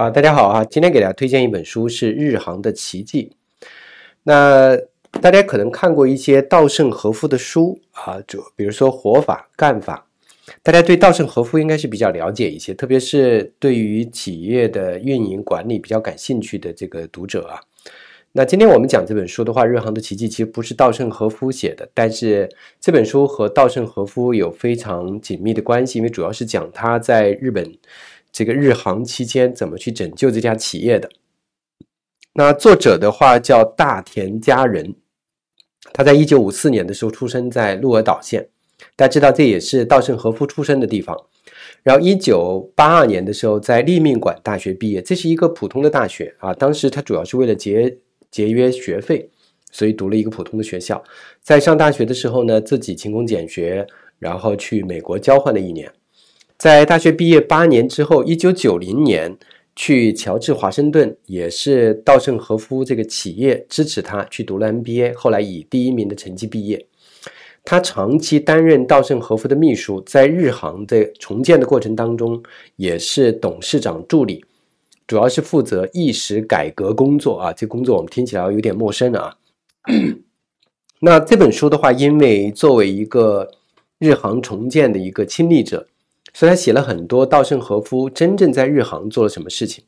啊，大家好啊！今天给大家推荐一本书是《日航的奇迹》。那大家可能看过一些稻盛和夫的书啊，就比如说《活法》《干法》，大家对稻盛和夫应该是比较了解一些，特别是对于企业的运营管理比较感兴趣的这个读者啊。那今天我们讲这本书的话，《日航的奇迹》其实不是稻盛和夫写的，但是这本书和稻盛和夫有非常紧密的关系，因为主要是讲他在日本。这个日航期间怎么去拯救这家企业的？那作者的话叫大田佳人，他在一九五四年的时候出生在鹿儿岛县，大家知道这也是稻盛和夫出生的地方。然后一九八二年的时候在立命馆大学毕业，这是一个普通的大学啊。当时他主要是为了节节约学费，所以读了一个普通的学校。在上大学的时候呢，自己勤工俭学，然后去美国交换了一年。在大学毕业八年之后，一九九零年去乔治华盛顿，也是稻盛和夫这个企业支持他去读了 MBA，后来以第一名的成绩毕业。他长期担任稻盛和夫的秘书，在日航的重建的过程当中，也是董事长助理，主要是负责意识改革工作啊。这工作我们听起来有点陌生啊。那这本书的话，因为作为一个日航重建的一个亲历者。所以，他写了很多稻盛和夫真正在日航做了什么事情。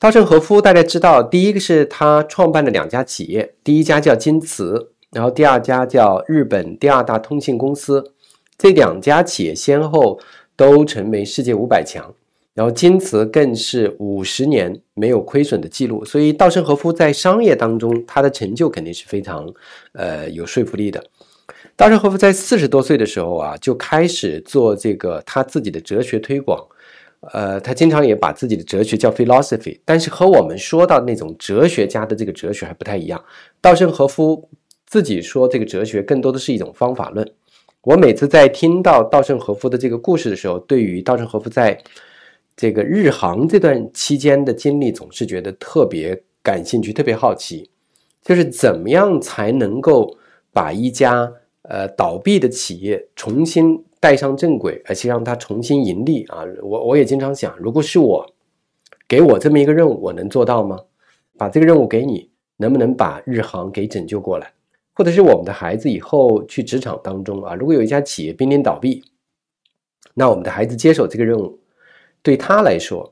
稻盛和夫大家知道，第一个是他创办的两家企业，第一家叫京瓷，然后第二家叫日本第二大通信公司。这两家企业先后都成为世界五百强，然后京瓷更是五十年没有亏损的记录。所以，稻盛和夫在商业当中他的成就肯定是非常，呃，有说服力的。稻盛和夫在四十多岁的时候啊，就开始做这个他自己的哲学推广。呃，他经常也把自己的哲学叫 philosophy，但是和我们说到那种哲学家的这个哲学还不太一样。稻盛和夫自己说，这个哲学更多的是一种方法论。我每次在听到稻盛和夫的这个故事的时候，对于稻盛和夫在这个日航这段期间的经历，总是觉得特别感兴趣，特别好奇，就是怎么样才能够把一家。呃，倒闭的企业重新带上正轨，而且让它重新盈利啊！我我也经常想，如果是我给我这么一个任务，我能做到吗？把这个任务给你，能不能把日航给拯救过来？或者是我们的孩子以后去职场当中啊，如果有一家企业濒临倒闭，那我们的孩子接手这个任务，对他来说，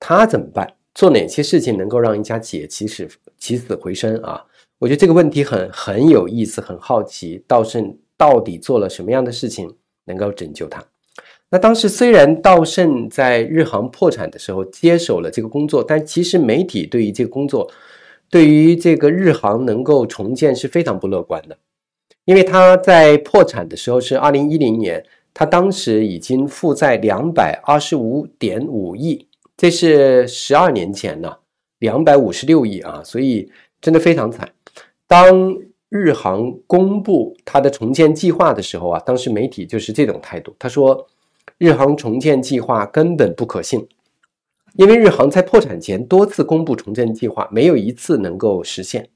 他怎么办？做哪些事情能够让一家企业起死起死回生啊？我觉得这个问题很很有意思，很好奇道盛到底做了什么样的事情能够拯救他？那当时虽然道盛在日航破产的时候接手了这个工作，但其实媒体对于这个工作，对于这个日航能够重建是非常不乐观的，因为他在破产的时候是二零一零年，他当时已经负债两百二十五点五亿，这是十二年前了，两百五十六亿啊，所以真的非常惨。当日航公布它的重建计划的时候啊，当时媒体就是这种态度。他说，日航重建计划根本不可信，因为日航在破产前多次公布重建计划，没有一次能够实现。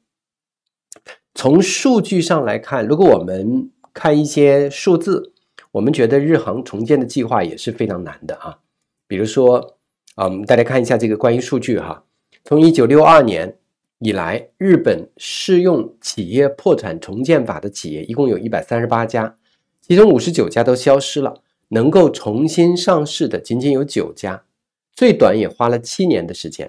从数据上来看，如果我们看一些数字，我们觉得日航重建的计划也是非常难的啊。比如说，嗯，大家看一下这个关于数据哈，从一九六二年。以来，日本适用企业破产重建法的企业一共有一百三十八家，其中五十九家都消失了，能够重新上市的仅仅有九家，最短也花了七年的时间。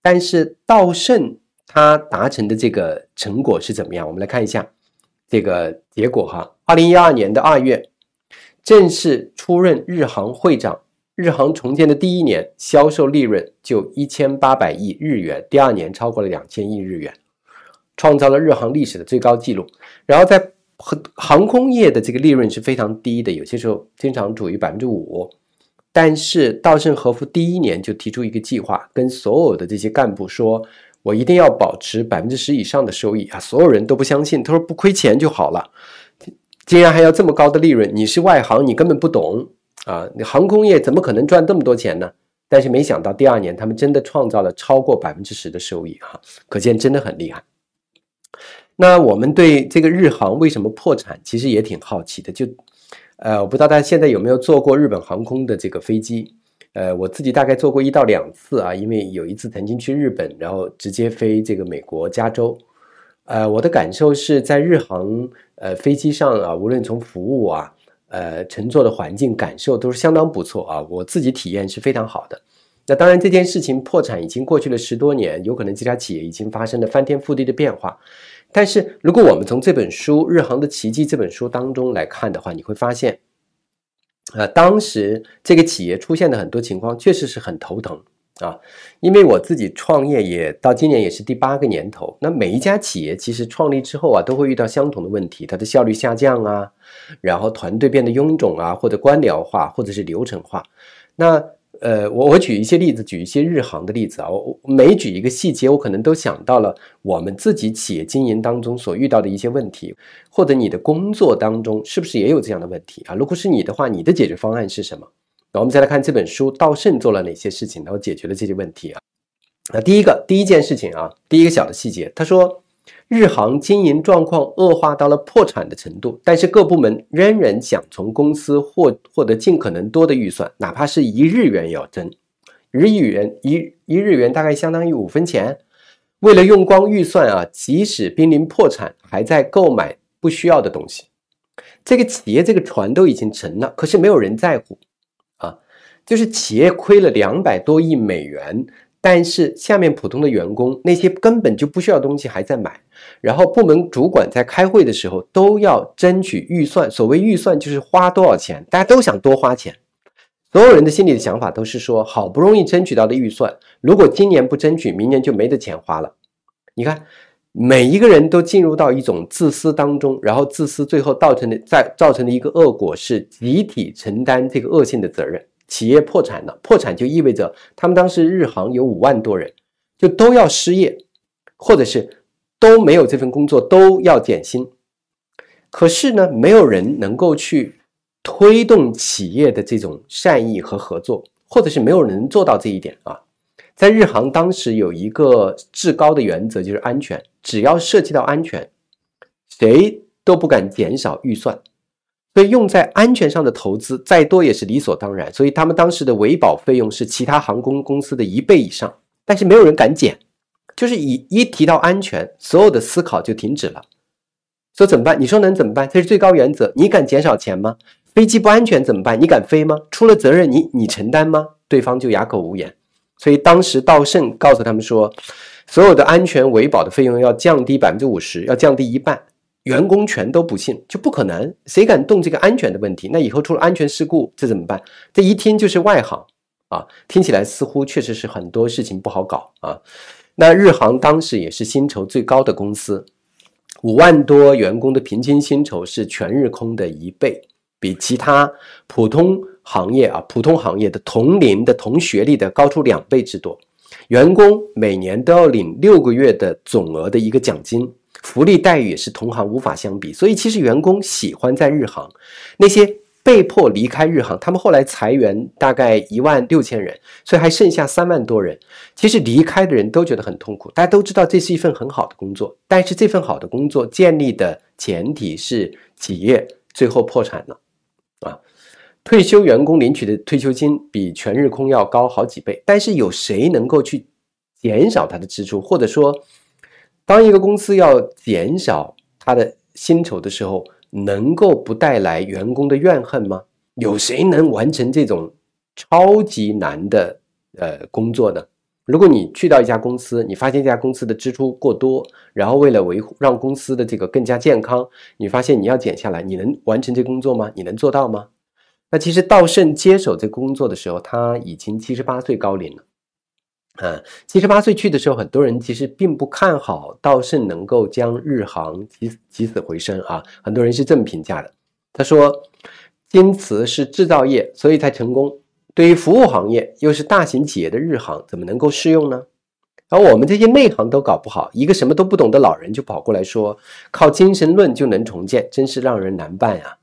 但是稻盛他达成的这个成果是怎么样？我们来看一下这个结果哈。二零一二年的二月，正式出任日航会长。日航重建的第一年，销售利润就一千八百亿日元，第二年超过了两千亿日元，创造了日航历史的最高纪录。然后在航空业的这个利润是非常低的，有些时候经常处于百分之五。但是稻盛和夫第一年就提出一个计划，跟所有的这些干部说：“我一定要保持百分之十以上的收益啊！”所有人都不相信，他说：“不亏钱就好了，竟然还要这么高的利润？你是外行，你根本不懂。”啊，航空业怎么可能赚这么多钱呢？但是没想到第二年他们真的创造了超过百分之十的收益，哈，可见真的很厉害。那我们对这个日航为什么破产，其实也挺好奇的。就，呃，我不知道大家现在有没有坐过日本航空的这个飞机？呃，我自己大概坐过一到两次啊，因为有一次曾经去日本，然后直接飞这个美国加州。呃，我的感受是在日航呃飞机上啊，无论从服务啊。呃，乘坐的环境感受都是相当不错啊，我自己体验是非常好的。那当然，这件事情破产已经过去了十多年，有可能这家企业已经发生了翻天覆地的变化。但是，如果我们从这本书《日航的奇迹》这本书当中来看的话，你会发现，呃，当时这个企业出现的很多情况确实是很头疼。啊，因为我自己创业也到今年也是第八个年头。那每一家企业其实创立之后啊，都会遇到相同的问题，它的效率下降啊，然后团队变得臃肿啊，或者官僚化，或者是流程化。那呃，我我举一些例子，举一些日航的例子啊。我每举一个细节，我可能都想到了我们自己企业经营当中所遇到的一些问题，或者你的工作当中是不是也有这样的问题啊？如果是你的话，你的解决方案是什么？那我们再来看这本书，稻盛做了哪些事情，然后解决了这些问题啊？那第一个第一件事情啊，第一个小的细节，他说，日航经营状况恶化到了破产的程度，但是各部门仍然想从公司获获得尽可能多的预算，哪怕是一日元也要争。日元一一日元大概相当于五分钱，为了用光预算啊，即使濒临破产，还在购买不需要的东西。这个企业这个船都已经沉了，可是没有人在乎。就是企业亏了两百多亿美元，但是下面普通的员工那些根本就不需要东西还在买，然后部门主管在开会的时候都要争取预算。所谓预算就是花多少钱，大家都想多花钱。所有人的心里的想法都是说，好不容易争取到的预算，如果今年不争取，明年就没得钱花了。你看，每一个人都进入到一种自私当中，然后自私最后造成的在造成的一个恶果是集体承担这个恶性的责任。企业破产了，破产就意味着他们当时日航有五万多人，就都要失业，或者是都没有这份工作，都要减薪。可是呢，没有人能够去推动企业的这种善意和合作，或者是没有人做到这一点啊。在日航当时有一个至高的原则就是安全，只要涉及到安全，谁都不敢减少预算。所以用在安全上的投资再多也是理所当然。所以他们当时的维保费用是其他航空公司的一倍以上，但是没有人敢减，就是一一提到安全，所有的思考就停止了。说怎么办？你说能怎么办？这是最高原则。你敢减少钱吗？飞机不安全怎么办？你敢飞吗？出了责任你你承担吗？对方就哑口无言。所以当时稻盛告诉他们说，所有的安全维保的费用要降低百分之五十，要降低一半。员工全都不信，就不可能，谁敢动这个安全的问题？那以后出了安全事故，这怎么办？这一听就是外行啊，听起来似乎确实是很多事情不好搞啊。那日航当时也是薪酬最高的公司，五万多员工的平均薪酬是全日空的一倍，比其他普通行业啊，普通行业的同龄的同学历的高出两倍之多。员工每年都要领六个月的总额的一个奖金。福利待遇也是同行无法相比，所以其实员工喜欢在日航。那些被迫离开日航，他们后来裁员大概一万六千人，所以还剩下三万多人。其实离开的人都觉得很痛苦。大家都知道这是一份很好的工作，但是这份好的工作建立的前提是企业最后破产了。啊，退休员工领取的退休金比全日空要高好几倍，但是有谁能够去减少他的支出，或者说？当一个公司要减少他的薪酬的时候，能够不带来员工的怨恨吗？有谁能完成这种超级难的呃工作呢？如果你去到一家公司，你发现这家公司的支出过多，然后为了维护让公司的这个更加健康，你发现你要减下来，你能完成这工作吗？你能做到吗？那其实稻盛接手这工作的时候，他已经七十八岁高龄了。嗯，七十八岁去的时候，很多人其实并不看好稻盛能够将日航起起死回生啊。很多人是这么评价的。他说：“京瓷是制造业，所以才成功。对于服务行业，又是大型企业的日航，怎么能够适用呢？而我们这些内行都搞不好，一个什么都不懂的老人就跑过来说靠精神论就能重建，真是让人难办呀！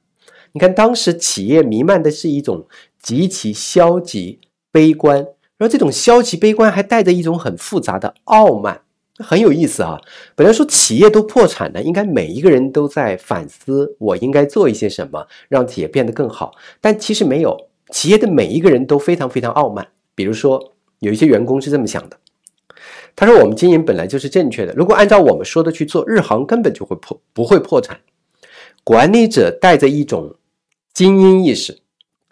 你看当时企业弥漫的是一种极其消极悲观。”而这种消极悲观还带着一种很复杂的傲慢，很有意思啊。本来说企业都破产了，应该每一个人都在反思，我应该做一些什么让企业变得更好。但其实没有，企业的每一个人都非常非常傲慢。比如说，有一些员工是这么想的，他说：“我们经营本来就是正确的，如果按照我们说的去做，日航根本就会破，不会破产。”管理者带着一种精英意识。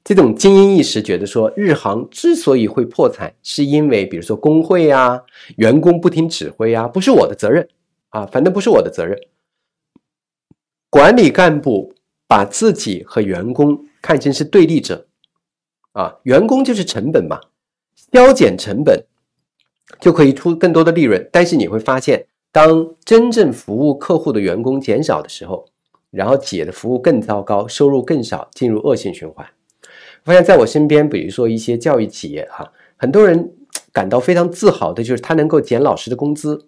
这种精英意识觉得说，日航之所以会破产，是因为比如说工会啊，员工不听指挥啊，不是我的责任啊，反正不是我的责任。管理干部把自己和员工看成是对立者，啊，员工就是成本嘛，削减成本就可以出更多的利润。但是你会发现，当真正服务客户的员工减少的时候，然后企业的服务更糟糕，收入更少，进入恶性循环。发现在我身边，比如说一些教育企业哈，很多人感到非常自豪的，就是他能够减老师的工资，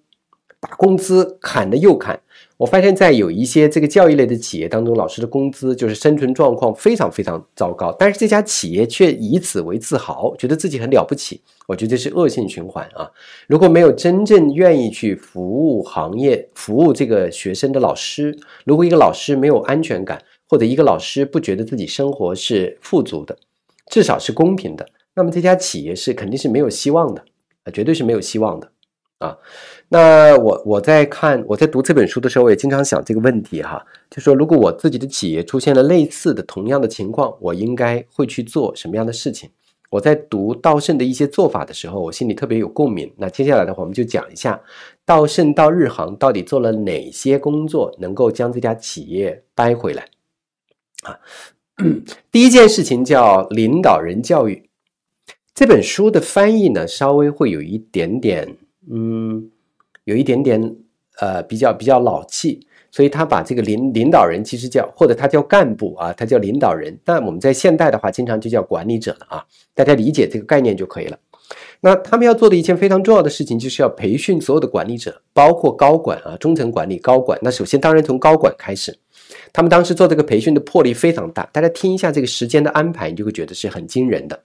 把工资砍了又砍。我发现在有一些这个教育类的企业当中，老师的工资就是生存状况非常非常糟糕，但是这家企业却以此为自豪，觉得自己很了不起。我觉得这是恶性循环啊！如果没有真正愿意去服务行业、服务这个学生的老师，如果一个老师没有安全感，或者一个老师不觉得自己生活是富足的，至少是公平的，那么这家企业是肯定是没有希望的，啊，绝对是没有希望的，啊，那我我在看我在读这本书的时候，我也经常想这个问题哈，就说如果我自己的企业出现了类似的同样的情况，我应该会去做什么样的事情？我在读稻盛的一些做法的时候，我心里特别有共鸣。那接下来的话，我们就讲一下稻盛到日航到底做了哪些工作，能够将这家企业掰回来，啊。第一件事情叫领导人教育。这本书的翻译呢，稍微会有一点点，嗯，有一点点，呃，比较比较老气。所以他把这个领领导人其实叫，或者他叫干部啊，他叫领导人。但我们在现代的话，经常就叫管理者了啊，大家理解这个概念就可以了。那他们要做的一件非常重要的事情，就是要培训所有的管理者，包括高管啊、中层管理、高管。那首先，当然从高管开始。他们当时做这个培训的魄力非常大，大家听一下这个时间的安排，你就会觉得是很惊人的。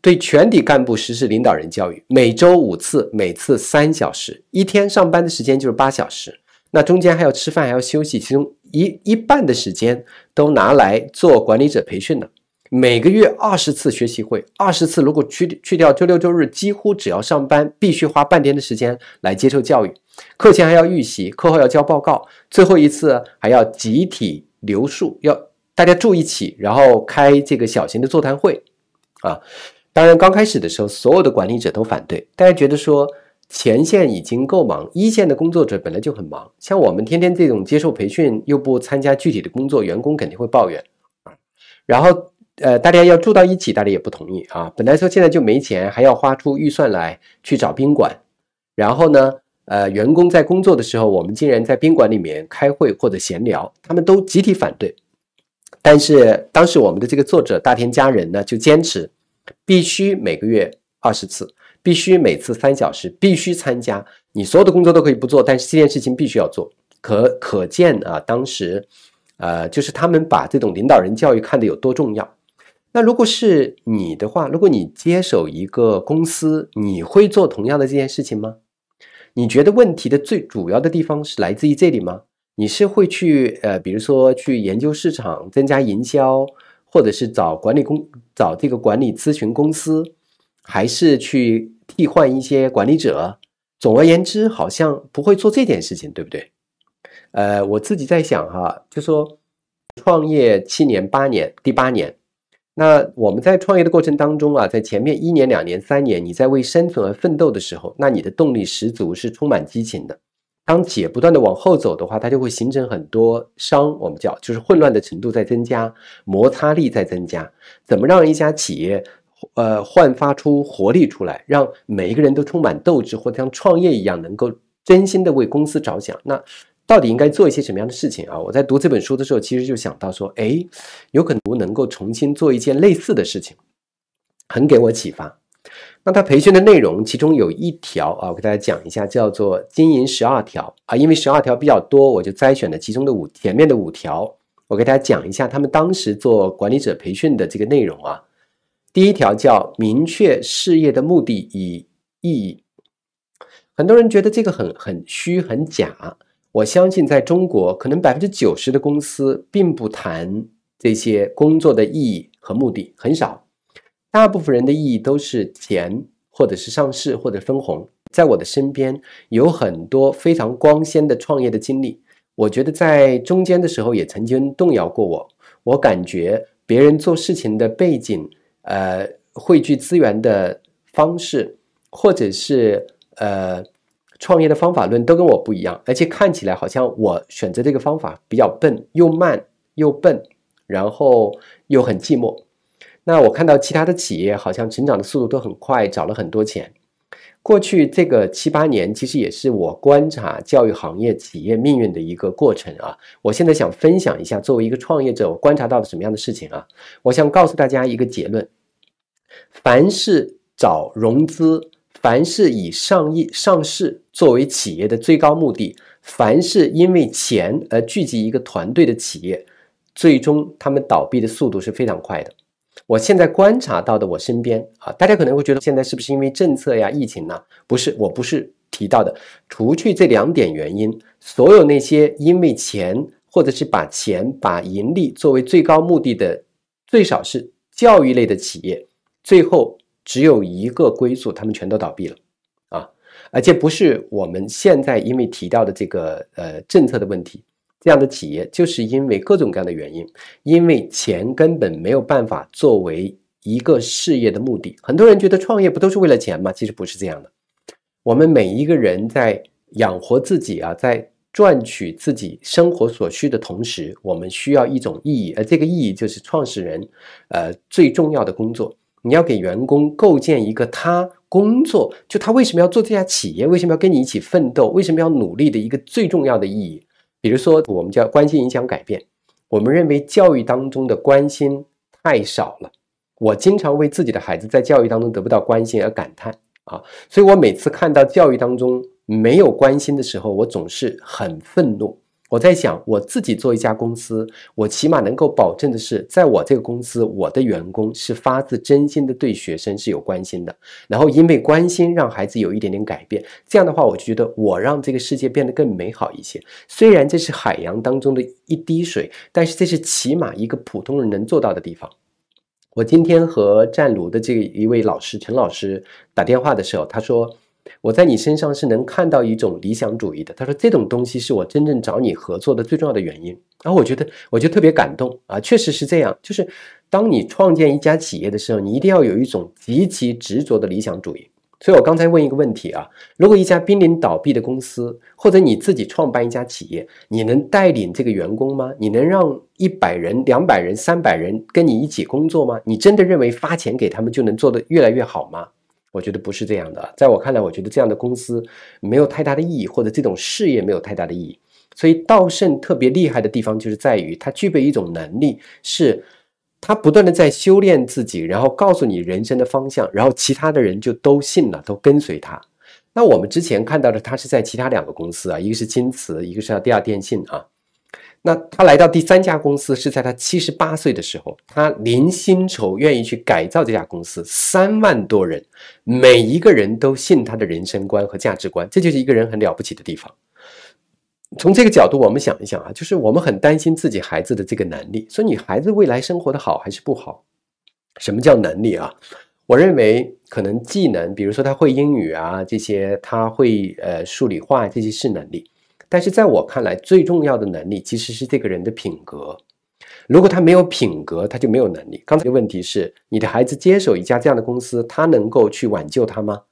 对全体干部实施领导人教育，每周五次，每次三小时，一天上班的时间就是八小时，那中间还要吃饭还要休息，其中一一半的时间都拿来做管理者培训的。每个月二十次学习会，二十次如果去去掉周六周日，几乎只要上班必须花半天的时间来接受教育。课前还要预习，课后要交报告，最后一次还要集体留宿，要大家住一起，然后开这个小型的座谈会。啊，当然刚开始的时候，所有的管理者都反对，大家觉得说前线已经够忙，一线的工作者本来就很忙，像我们天天这种接受培训又不参加具体的工作，员工肯定会抱怨啊。然后。呃，大家要住到一起，大家也不同意啊。本来说现在就没钱，还要花出预算来去找宾馆。然后呢，呃，员工在工作的时候，我们竟然在宾馆里面开会或者闲聊，他们都集体反对。但是当时我们的这个作者大田家人呢，就坚持必须每个月二十次，必须每次三小时，必须参加。你所有的工作都可以不做，但是这件事情必须要做。可可见啊，当时，呃，就是他们把这种领导人教育看得有多重要。那如果是你的话，如果你接手一个公司，你会做同样的这件事情吗？你觉得问题的最主要的地方是来自于这里吗？你是会去呃，比如说去研究市场，增加营销，或者是找管理公找这个管理咨询公司，还是去替换一些管理者？总而言之，好像不会做这件事情，对不对？呃，我自己在想哈，就说创业七年八年，第八年。那我们在创业的过程当中啊，在前面一年、两年、三年，你在为生存而奋斗的时候，那你的动力十足，是充满激情的。当企业不断的往后走的话，它就会形成很多伤，我们叫就是混乱的程度在增加，摩擦力在增加。怎么让一家企业，呃，焕发出活力出来，让每一个人都充满斗志，或者像创业一样，能够真心的为公司着想？那。到底应该做一些什么样的事情啊？我在读这本书的时候，其实就想到说，哎，有可能能够重新做一件类似的事情，很给我启发。那他培训的内容其中有一条啊，我给大家讲一下，叫做《经营十二条》啊。因为十二条比较多，我就摘选了其中的五前面的五条，我给大家讲一下他们当时做管理者培训的这个内容啊。第一条叫明确事业的目的与意义，很多人觉得这个很很虚很假。我相信，在中国，可能百分之九十的公司并不谈这些工作的意义和目的，很少。大部分人的意义都是钱，或者是上市，或者分红。在我的身边，有很多非常光鲜的创业的经历。我觉得，在中间的时候也曾经动摇过我。我感觉别人做事情的背景，呃，汇聚资源的方式，或者是呃。创业的方法论都跟我不一样，而且看起来好像我选择这个方法比较笨，又慢又笨，然后又很寂寞。那我看到其他的企业好像成长的速度都很快，找了很多钱。过去这个七八年，其实也是我观察教育行业企业命运的一个过程啊。我现在想分享一下，作为一个创业者，我观察到了什么样的事情啊？我想告诉大家一个结论：凡是找融资。凡是以上亿上市作为企业的最高目的，凡是因为钱而聚集一个团队的企业，最终他们倒闭的速度是非常快的。我现在观察到的，我身边啊，大家可能会觉得现在是不是因为政策呀、疫情呢？不是，我不是提到的，除去这两点原因，所有那些因为钱或者是把钱、把盈利作为最高目的的，最少是教育类的企业，最后。只有一个归宿，他们全都倒闭了，啊，而且不是我们现在因为提到的这个呃政策的问题，这样的企业就是因为各种各样的原因，因为钱根本没有办法作为一个事业的目的。很多人觉得创业不都是为了钱吗？其实不是这样的。我们每一个人在养活自己啊，在赚取自己生活所需的同时，我们需要一种意义，而这个意义就是创始人呃最重要的工作。你要给员工构建一个他工作就他为什么要做这家企业为什么要跟你一起奋斗为什么要努力的一个最重要的意义。比如说，我们叫关心影响改变。我们认为教育当中的关心太少了。我经常为自己的孩子在教育当中得不到关心而感叹啊！所以我每次看到教育当中没有关心的时候，我总是很愤怒。我在想，我自己做一家公司，我起码能够保证的是，在我这个公司，我的员工是发自真心的对学生是有关心的。然后，因为关心，让孩子有一点点改变。这样的话，我就觉得我让这个世界变得更美好一些。虽然这是海洋当中的一滴水，但是这是起码一个普通人能做到的地方。我今天和湛卢的这一位老师陈老师打电话的时候，他说。我在你身上是能看到一种理想主义的。他说这种东西是我真正找你合作的最重要的原因。然后我觉得我就特别感动啊，确实是这样。就是当你创建一家企业的时候，你一定要有一种极其执着的理想主义。所以我刚才问一个问题啊：如果一家濒临倒闭的公司，或者你自己创办一家企业，你能带领这个员工吗？你能让一百人、两百人、三百人跟你一起工作吗？你真的认为发钱给他们就能做得越来越好吗？我觉得不是这样的，在我看来，我觉得这样的公司没有太大的意义，或者这种事业没有太大的意义。所以，稻盛特别厉害的地方就是在于他具备一种能力，是他不断的在修炼自己，然后告诉你人生的方向，然后其他的人就都信了，都跟随他。那我们之前看到的，他是在其他两个公司啊，一个是京瓷，一个是第二电信啊。那他来到第三家公司是在他七十八岁的时候，他零薪酬愿意去改造这家公司，三万多人，每一个人都信他的人生观和价值观，这就是一个人很了不起的地方。从这个角度，我们想一想啊，就是我们很担心自己孩子的这个能力，说你孩子未来生活的好还是不好？什么叫能力啊？我认为可能技能，比如说他会英语啊这些，他会呃数理化这些是能力。但是在我看来，最重要的能力其实是这个人的品格。如果他没有品格，他就没有能力。刚才的问题是：你的孩子接手一家这样的公司，他能够去挽救他吗？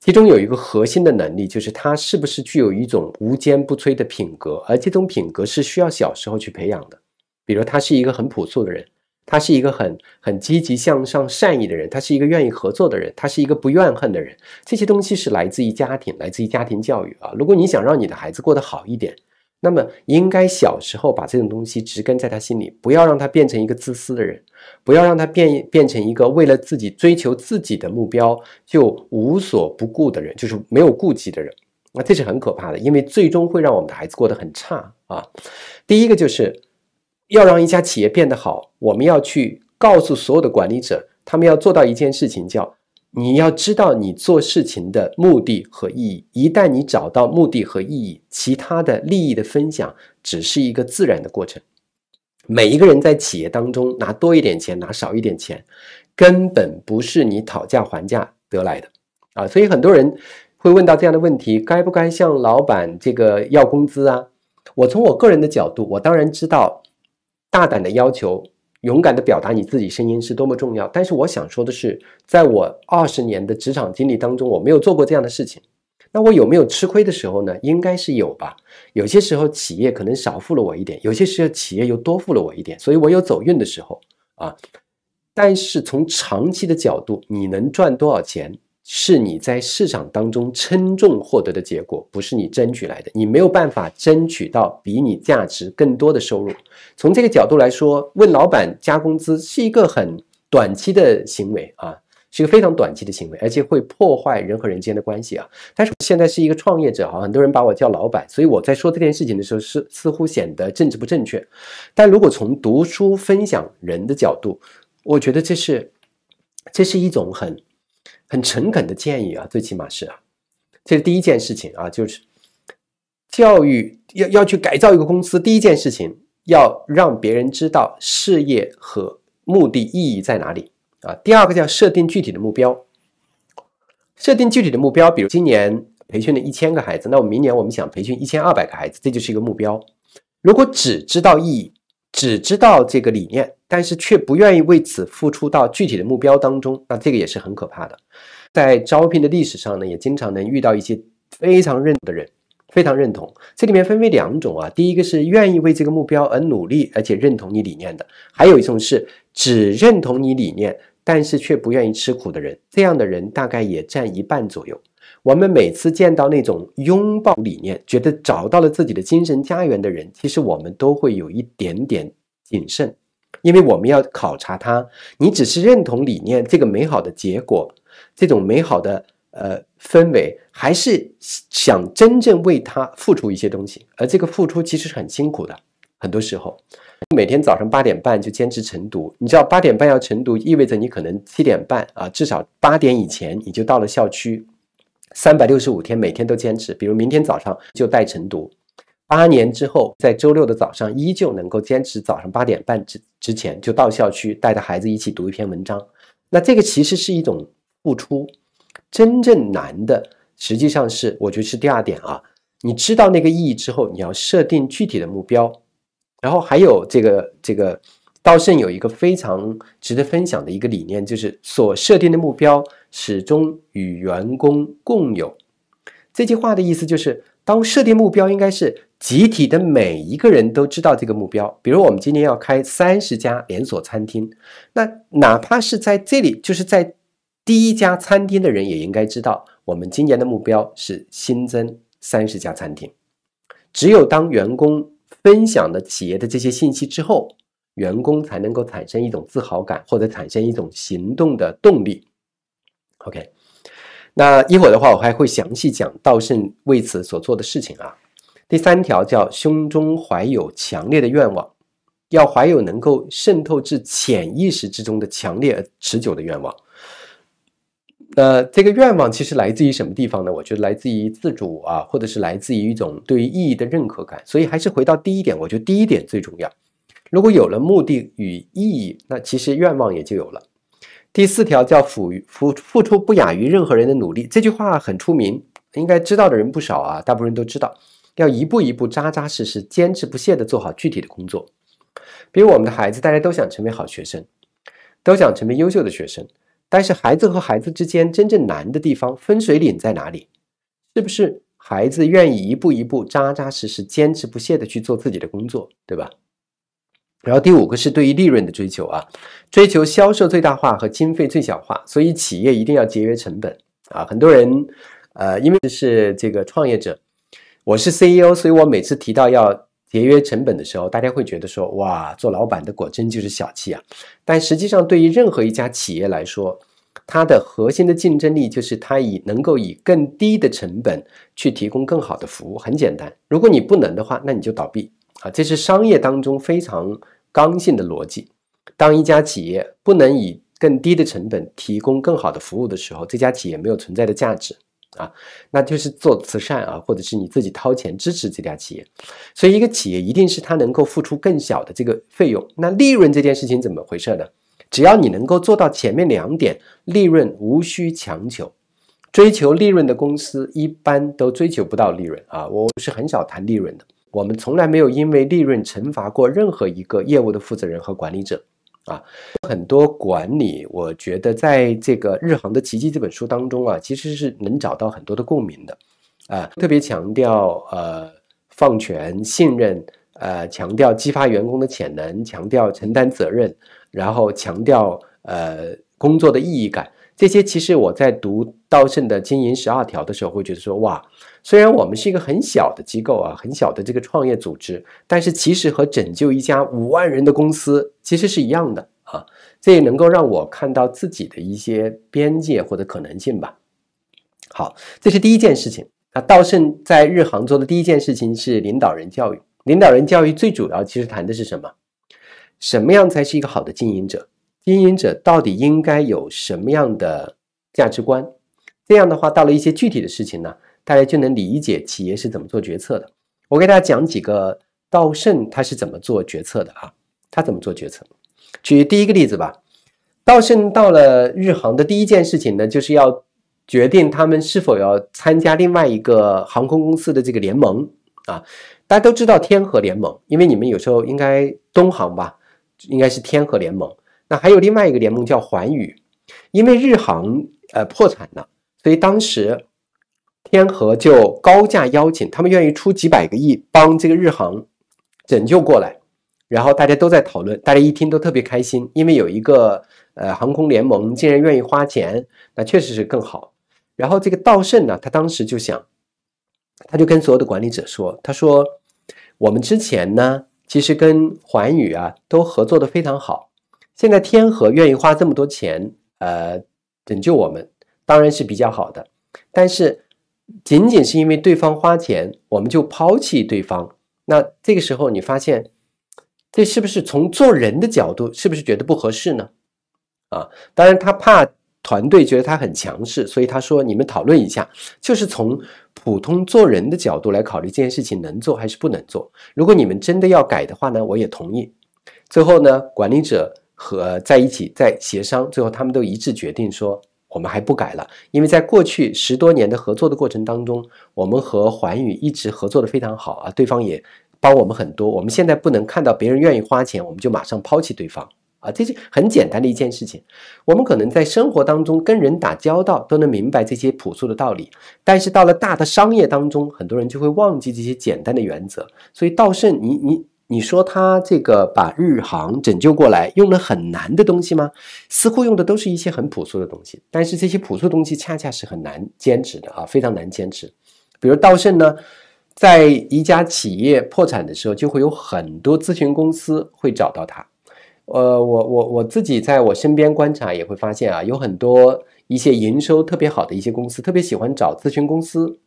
其中有一个核心的能力，就是他是不是具有一种无坚不摧的品格，而这种品格是需要小时候去培养的。比如，他是一个很朴素的人。他是一个很很积极向上、善意的人，他是一个愿意合作的人，他是一个不怨恨的人。这些东西是来自于家庭，来自于家庭教育啊。如果你想让你的孩子过得好一点，那么应该小时候把这种东西植根在他心里，不要让他变成一个自私的人，不要让他变变成一个为了自己追求自己的目标就无所不顾的人，就是没有顾忌的人。那这是很可怕的，因为最终会让我们的孩子过得很差啊。第一个就是。要让一家企业变得好，我们要去告诉所有的管理者，他们要做到一件事情，叫你要知道你做事情的目的和意义。一旦你找到目的和意义，其他的利益的分享只是一个自然的过程。每一个人在企业当中拿多一点钱，拿少一点钱，根本不是你讨价还价得来的啊！所以很多人会问到这样的问题：该不该向老板这个要工资啊？我从我个人的角度，我当然知道。大胆的要求，勇敢的表达你自己声音是多么重要。但是我想说的是，在我二十年的职场经历当中，我没有做过这样的事情。那我有没有吃亏的时候呢？应该是有吧。有些时候企业可能少付了我一点，有些时候企业又多付了我一点，所以我有走运的时候啊。但是从长期的角度，你能赚多少钱？是你在市场当中称重获得的结果，不是你争取来的。你没有办法争取到比你价值更多的收入。从这个角度来说，问老板加工资是一个很短期的行为啊，是一个非常短期的行为，而且会破坏人和人之间的关系啊。但是现在是一个创业者哈，很多人把我叫老板，所以我在说这件事情的时候，是似乎显得政治不正确。但如果从读书分享人的角度，我觉得这是这是一种很。很诚恳的建议啊，最起码是啊，这是第一件事情啊，就是教育要要去改造一个公司，第一件事情要让别人知道事业和目的意义在哪里啊。第二个叫设定具体的目标，设定具体的目标，比如今年培训了一千个孩子，那我明年我们想培训一千二百个孩子，这就是一个目标。如果只知道意义，只知道这个理念。但是却不愿意为此付出到具体的目标当中，那这个也是很可怕的。在招聘的历史上呢，也经常能遇到一些非常认同的人，非常认同。这里面分为两种啊，第一个是愿意为这个目标而努力，而且认同你理念的；还有一种是只认同你理念，但是却不愿意吃苦的人。这样的人大概也占一半左右。我们每次见到那种拥抱理念，觉得找到了自己的精神家园的人，其实我们都会有一点点谨慎。因为我们要考察他，你只是认同理念这个美好的结果，这种美好的呃氛围，还是想真正为他付出一些东西？而这个付出其实是很辛苦的。很多时候，每天早上八点半就坚持晨读，你知道八点半要晨读，意味着你可能七点半啊，至少八点以前你就到了校区。三百六十五天每天都坚持，比如明天早上就带晨读。八年之后，在周六的早上依旧能够坚持早上八点半之之前就到校区，带着孩子一起读一篇文章。那这个其实是一种付出。真正难的，实际上是我觉得是第二点啊。你知道那个意义之后，你要设定具体的目标。然后还有这个这个，稻盛有一个非常值得分享的一个理念，就是所设定的目标始终与员工共有。这句话的意思就是，当设定目标，应该是。集体的每一个人都知道这个目标，比如我们今年要开三十家连锁餐厅，那哪怕是在这里，就是在第一家餐厅的人也应该知道，我们今年的目标是新增三十家餐厅。只有当员工分享了企业的这些信息之后，员工才能够产生一种自豪感，或者产生一种行动的动力。OK，那一会儿的话，我还会详细讲稻盛为此所做的事情啊。第三条叫胸中怀有强烈的愿望，要怀有能够渗透至潜意识之中的强烈而持久的愿望。那这个愿望其实来自于什么地方呢？我觉得来自于自主啊，或者是来自于一种对于意义的认可感。所以还是回到第一点，我觉得第一点最重要。如果有了目的与意义，那其实愿望也就有了。第四条叫付付付出不亚于任何人的努力，这句话很出名，应该知道的人不少啊，大部分人都知道。要一步一步扎扎实实、坚持不懈的做好具体的工作。比如我们的孩子，大家都想成为好学生，都想成为优秀的学生。但是孩子和孩子之间真正难的地方、分水岭在哪里？是不是孩子愿意一步一步扎扎实实、坚持不懈的去做自己的工作，对吧？然后第五个是对于利润的追求啊，追求销售最大化和经费最小化，所以企业一定要节约成本啊。很多人呃，因为是这个创业者。我是 CEO，所以我每次提到要节约成本的时候，大家会觉得说：哇，做老板的果真就是小气啊！但实际上，对于任何一家企业来说，它的核心的竞争力就是它以能够以更低的成本去提供更好的服务。很简单，如果你不能的话，那你就倒闭啊！这是商业当中非常刚性的逻辑。当一家企业不能以更低的成本提供更好的服务的时候，这家企业没有存在的价值。啊，那就是做慈善啊，或者是你自己掏钱支持这家企业，所以一个企业一定是他能够付出更小的这个费用。那利润这件事情怎么回事呢？只要你能够做到前面两点，利润无需强求。追求利润的公司一般都追求不到利润啊！我是很少谈利润的，我们从来没有因为利润惩罚过任何一个业务的负责人和管理者。啊，很多管理，我觉得在这个《日航的奇迹》这本书当中啊，其实是能找到很多的共鸣的，啊，特别强调呃放权、信任，呃，强调激发员工的潜能，强调承担责任，然后强调呃工作的意义感，这些其实我在读稻盛的《经营十二条》的时候，会觉得说哇。虽然我们是一个很小的机构啊，很小的这个创业组织，但是其实和拯救一家五万人的公司其实是一样的啊。这也能够让我看到自己的一些边界或者可能性吧。好，这是第一件事情。那稻盛在日航做的第一件事情是领导人教育。领导人教育最主要其实谈的是什么？什么样才是一个好的经营者？经营者到底应该有什么样的价值观？这样的话，到了一些具体的事情呢？大家就能理解企业是怎么做决策的。我给大家讲几个稻盛他是怎么做决策的啊？他怎么做决策？举第一个例子吧。稻盛到了日航的第一件事情呢，就是要决定他们是否要参加另外一个航空公司的这个联盟啊。大家都知道天河联盟，因为你们有时候应该东航吧，应该是天河联盟。那还有另外一个联盟叫寰宇，因为日航呃破产了，所以当时。天河就高价邀请，他们愿意出几百个亿帮这个日航拯救过来，然后大家都在讨论，大家一听都特别开心，因为有一个呃航空联盟竟然愿意花钱，那确实是更好。然后这个稻盛呢，他当时就想，他就跟所有的管理者说，他说我们之前呢其实跟环宇啊都合作的非常好，现在天河愿意花这么多钱呃拯救我们，当然是比较好的，但是。仅仅是因为对方花钱，我们就抛弃对方，那这个时候你发现，这是不是从做人的角度，是不是觉得不合适呢？啊，当然他怕团队觉得他很强势，所以他说：“你们讨论一下，就是从普通做人的角度来考虑这件事情能做还是不能做。如果你们真的要改的话呢，我也同意。”最后呢，管理者和在一起在协商，最后他们都一致决定说。我们还不改了，因为在过去十多年的合作的过程当中，我们和寰宇一直合作的非常好啊，对方也帮我们很多。我们现在不能看到别人愿意花钱，我们就马上抛弃对方啊，这是很简单的一件事情。我们可能在生活当中跟人打交道都能明白这些朴素的道理，但是到了大的商业当中，很多人就会忘记这些简单的原则。所以，稻盛，你你。你说他这个把日航拯救过来，用了很难的东西吗？似乎用的都是一些很朴素的东西，但是这些朴素东西恰恰是很难坚持的啊，非常难坚持。比如稻盛呢，在一家企业破产的时候，就会有很多咨询公司会找到他。呃，我我我自己在我身边观察也会发现啊，有很多一些营收特别好的一些公司，特别喜欢找咨询公司，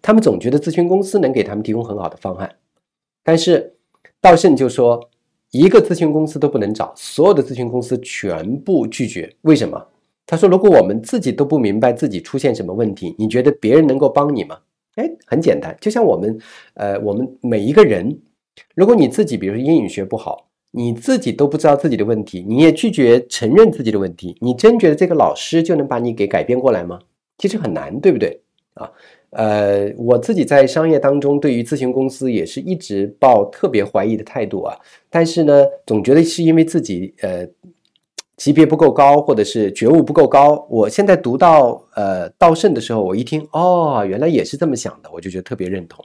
他们总觉得咨询公司能给他们提供很好的方案。但是稻盛就说，一个咨询公司都不能找，所有的咨询公司全部拒绝。为什么？他说，如果我们自己都不明白自己出现什么问题，你觉得别人能够帮你吗？哎，很简单，就像我们，呃，我们每一个人，如果你自己，比如说英语学不好，你自己都不知道自己的问题，你也拒绝承认自己的问题，你真觉得这个老师就能把你给改变过来吗？其实很难，对不对？啊。呃，我自己在商业当中对于咨询公司也是一直抱特别怀疑的态度啊，但是呢，总觉得是因为自己呃级别不够高，或者是觉悟不够高。我现在读到呃稻盛的时候，我一听哦，原来也是这么想的，我就觉得特别认同。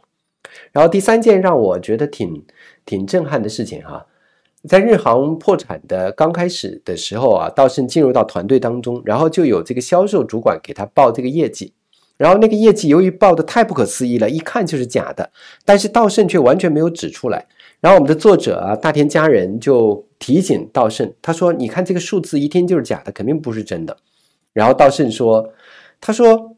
然后第三件让我觉得挺挺震撼的事情哈，在日航破产的刚开始的时候啊，稻盛进入到团队当中，然后就有这个销售主管给他报这个业绩。然后那个业绩由于报的太不可思议了，一看就是假的，但是稻盛却完全没有指出来。然后我们的作者啊大田家人就提醒稻盛，他说：“你看这个数字，一听就是假的，肯定不是真的。”然后稻盛说：“他说，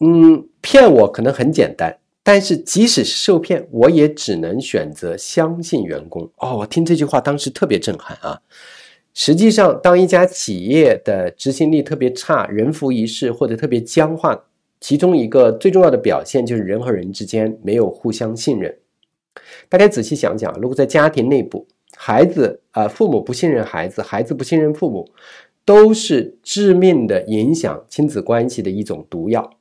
嗯，骗我可能很简单，但是即使是受骗，我也只能选择相信员工。”哦，我听这句话当时特别震撼啊。实际上，当一家企业的执行力特别差，人浮于事或者特别僵化，其中一个最重要的表现就是人和人之间没有互相信任。大家仔细想想，如果在家庭内部，孩子啊父母不信任孩子，孩子不信任父母，都是致命的影响亲子关系的一种毒药。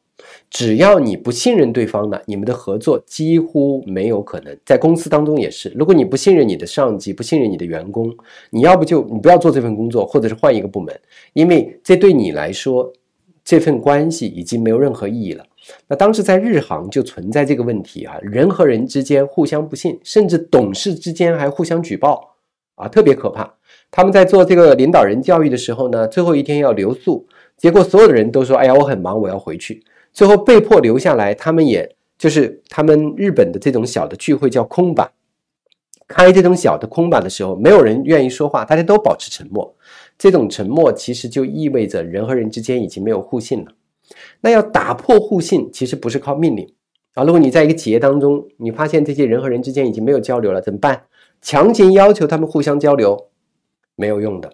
只要你不信任对方呢，你们的合作几乎没有可能。在公司当中也是，如果你不信任你的上级，不信任你的员工，你要不就你不要做这份工作，或者是换一个部门，因为这对你来说，这份关系已经没有任何意义了。那当时在日航就存在这个问题啊，人和人之间互相不信，甚至董事之间还互相举报啊，特别可怕。他们在做这个领导人教育的时候呢，最后一天要留宿，结果所有的人都说：“哎呀，我很忙，我要回去。”最后被迫留下来，他们也就是他们日本的这种小的聚会叫空吧，开这种小的空吧的时候，没有人愿意说话，大家都保持沉默。这种沉默其实就意味着人和人之间已经没有互信了。那要打破互信，其实不是靠命令啊。如果你在一个企业当中，你发现这些人和人之间已经没有交流了，怎么办？强行要求他们互相交流，没有用的。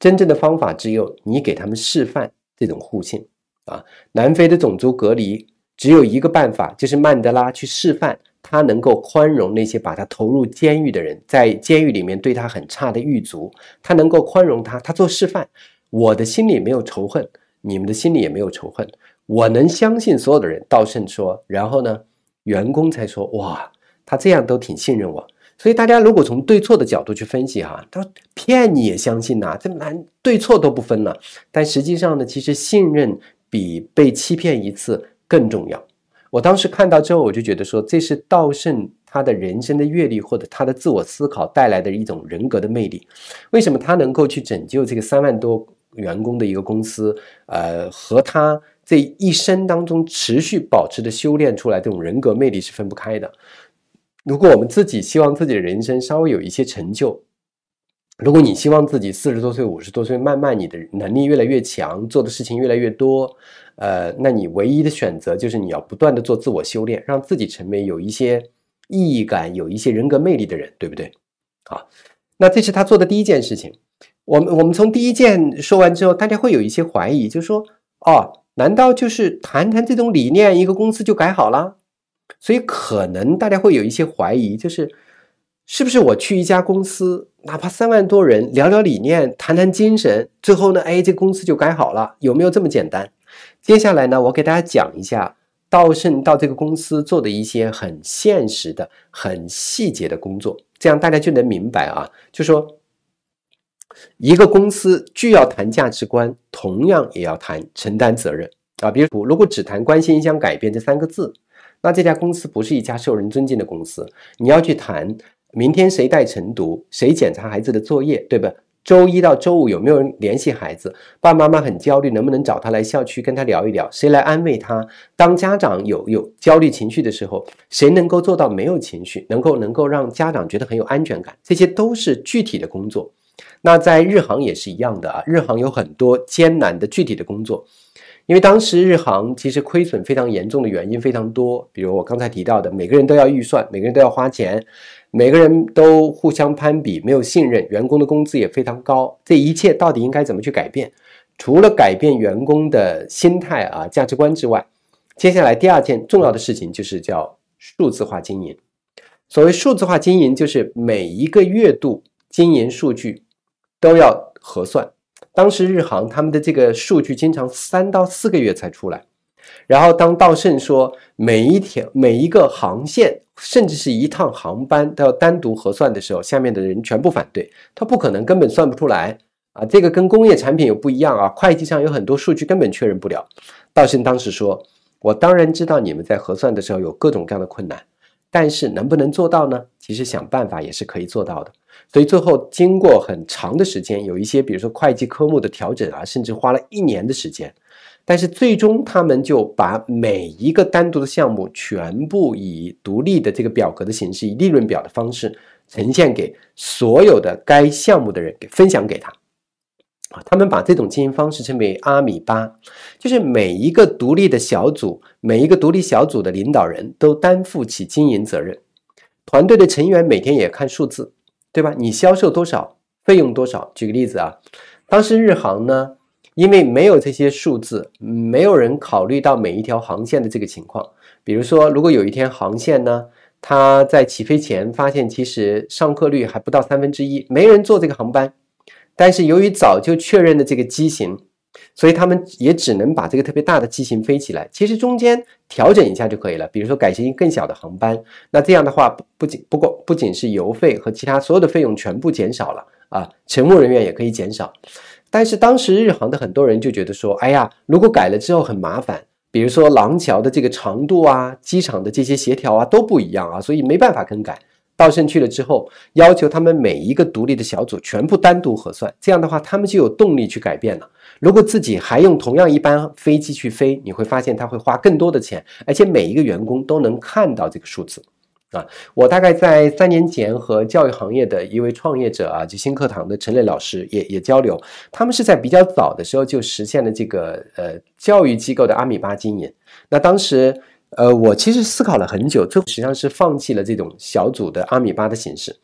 真正的方法只有你给他们示范这种互信。啊，南非的种族隔离只有一个办法，就是曼德拉去示范，他能够宽容那些把他投入监狱的人，在监狱里面对他很差的狱卒，他能够宽容他，他做示范。我的心里没有仇恨，你们的心里也没有仇恨，我能相信所有的人。道圣说，然后呢，员工才说，哇，他这样都挺信任我。所以大家如果从对错的角度去分析哈，他骗你也相信呐，这难对错都不分了。但实际上呢，其实信任。比被欺骗一次更重要。我当时看到之后，我就觉得说，这是稻盛他的人生的阅历或者他的自我思考带来的一种人格的魅力。为什么他能够去拯救这个三万多员工的一个公司？呃，和他这一生当中持续保持的修炼出来这种人格魅力是分不开的。如果我们自己希望自己的人生稍微有一些成就，如果你希望自己四十多岁、五十多岁，慢慢你的能力越来越强，做的事情越来越多，呃，那你唯一的选择就是你要不断的做自我修炼，让自己成为有一些意义感、有一些人格魅力的人，对不对？啊，那这是他做的第一件事情。我们我们从第一件说完之后，大家会有一些怀疑，就是说，哦，难道就是谈谈这种理念，一个公司就改好了？所以可能大家会有一些怀疑，就是。是不是我去一家公司，哪怕三万多人聊聊理念、谈谈精神，最后呢？哎，这公司就改好了，有没有这么简单？接下来呢，我给大家讲一下稻盛到这个公司做的一些很现实的、很细节的工作，这样大家就能明白啊。就说一个公司既要谈价值观，同样也要谈承担责任啊。比如，如果只谈“关心、影响、改变”这三个字，那这家公司不是一家受人尊敬的公司。你要去谈。明天谁带晨读？谁检查孩子的作业？对不？周一到周五有没有人联系孩子？爸爸妈妈很焦虑，能不能找他来校区跟他聊一聊？谁来安慰他？当家长有有焦虑情绪的时候，谁能够做到没有情绪？能够能够让家长觉得很有安全感？这些都是具体的工作。那在日航也是一样的啊，日航有很多艰难的具体的工作，因为当时日航其实亏损非常严重的原因非常多，比如我刚才提到的，每个人都要预算，每个人都要花钱。每个人都互相攀比，没有信任，员工的工资也非常高。这一切到底应该怎么去改变？除了改变员工的心态啊价值观之外，接下来第二件重要的事情就是叫数字化经营。所谓数字化经营，就是每一个月度经营数据都要核算。当时日航他们的这个数据经常三到四个月才出来，然后当稻盛说每一条每一个航线。甚至是一趟航班都要单独核算的时候，下面的人全部反对，他不可能根本算不出来啊！这个跟工业产品有不一样啊，会计上有很多数据根本确认不了。道生当时说：“我当然知道你们在核算的时候有各种各样的困难，但是能不能做到呢？其实想办法也是可以做到的。”所以最后经过很长的时间，有一些比如说会计科目的调整啊，甚至花了一年的时间。但是最终，他们就把每一个单独的项目全部以独立的这个表格的形式，以利润表的方式呈现给所有的该项目的人，给分享给他。啊，他们把这种经营方式称为阿米巴，就是每一个独立的小组，每一个独立小组的领导人都担负起经营责任。团队的成员每天也看数字，对吧？你销售多少，费用多少？举个例子啊，当时日航呢？因为没有这些数字，没有人考虑到每一条航线的这个情况。比如说，如果有一天航线呢，它在起飞前发现其实上客率还不到三分之一，没人坐这个航班。但是由于早就确认的这个机型，所以他们也只能把这个特别大的机型飞起来。其实中间调整一下就可以了，比如说改乘更小的航班。那这样的话，不仅不过不仅是油费和其他所有的费用全部减少了啊，乘务人员也可以减少。但是当时日航的很多人就觉得说，哎呀，如果改了之后很麻烦，比如说廊桥的这个长度啊，机场的这些协调啊都不一样啊，所以没办法更改。稻盛去了之后，要求他们每一个独立的小组全部单独核算，这样的话他们就有动力去改变了。如果自己还用同样一班飞机去飞，你会发现他会花更多的钱，而且每一个员工都能看到这个数字。啊，我大概在三年前和教育行业的一位创业者啊，就新课堂的陈磊老师也也交流，他们是在比较早的时候就实现了这个呃教育机构的阿米巴经营。那当时，呃，我其实思考了很久，后实际上是放弃了这种小组的阿米巴的形式。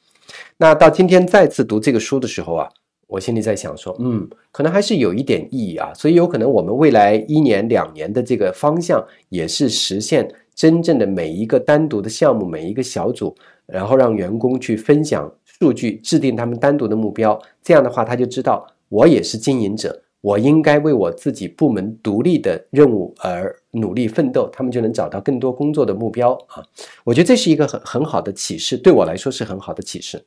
那到今天再次读这个书的时候啊。我心里在想，说，嗯，可能还是有一点意义啊，所以有可能我们未来一年两年的这个方向，也是实现真正的每一个单独的项目，每一个小组，然后让员工去分享数据，制定他们单独的目标，这样的话，他就知道我也是经营者，我应该为我自己部门独立的任务而努力奋斗，他们就能找到更多工作的目标啊，我觉得这是一个很很好的启示，对我来说是很好的启示。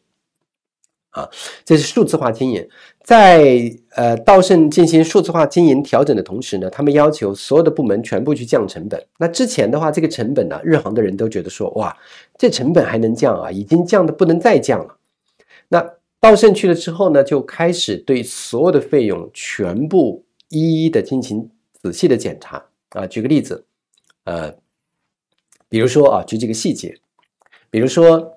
啊，这是数字化经营。在呃，稻盛进行数字化经营调整的同时呢，他们要求所有的部门全部去降成本。那之前的话，这个成本呢，日航的人都觉得说，哇，这成本还能降啊？已经降的不能再降了。那稻盛去了之后呢，就开始对所有的费用全部一一的进行仔细的检查啊。举个例子，呃，比如说啊，举几个细节，比如说。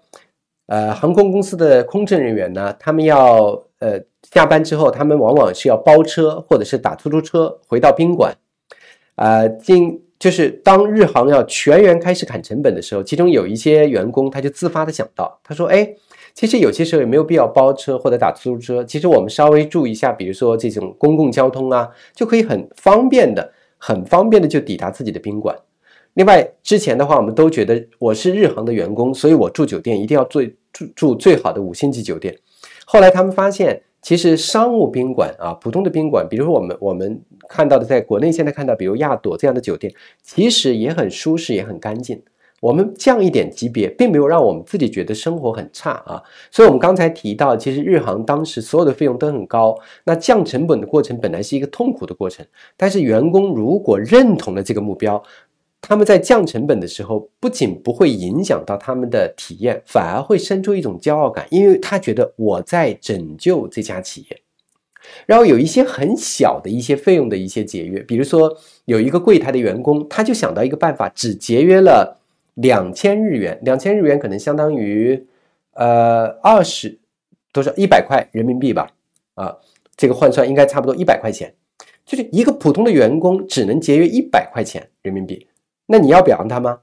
呃，航空公司的空乘人员呢，他们要呃下班之后，他们往往是要包车或者是打出租车回到宾馆。呃，进就是当日航要全员开始砍成本的时候，其中有一些员工他就自发的想到，他说：“哎，其实有些时候也没有必要包车或者打出租车，其实我们稍微注意一下，比如说这种公共交通啊，就可以很方便的、很方便的就抵达自己的宾馆。”另外，之前的话，我们都觉得我是日航的员工，所以我住酒店一定要最住住最好的五星级酒店。后来他们发现，其实商务宾馆啊，普通的宾馆，比如说我们我们看到的，在国内现在看到，比如亚朵这样的酒店，其实也很舒适，也很干净。我们降一点级别，并没有让我们自己觉得生活很差啊。所以，我们刚才提到，其实日航当时所有的费用都很高，那降成本的过程本来是一个痛苦的过程，但是员工如果认同了这个目标。他们在降成本的时候，不仅不会影响到他们的体验，反而会生出一种骄傲感，因为他觉得我在拯救这家企业。然后有一些很小的一些费用的一些节约，比如说有一个柜台的员工，他就想到一个办法，只节约了两千日元，两千日元可能相当于呃二十多少一百块人民币吧，啊，这个换算应该差不多一百块钱，就是一个普通的员工只能节约一百块钱人民币。那你要表扬他吗？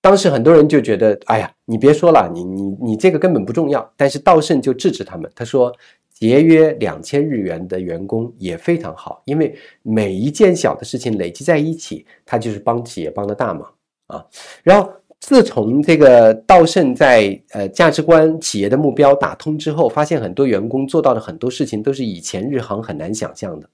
当时很多人就觉得，哎呀，你别说了，你你你这个根本不重要。但是稻盛就制止他们，他说节约两千日元的员工也非常好，因为每一件小的事情累积在一起，他就是帮企业帮了大忙啊。然后自从这个稻盛在呃价值观企业的目标打通之后，发现很多员工做到的很多事情都是以前日航很难想象的。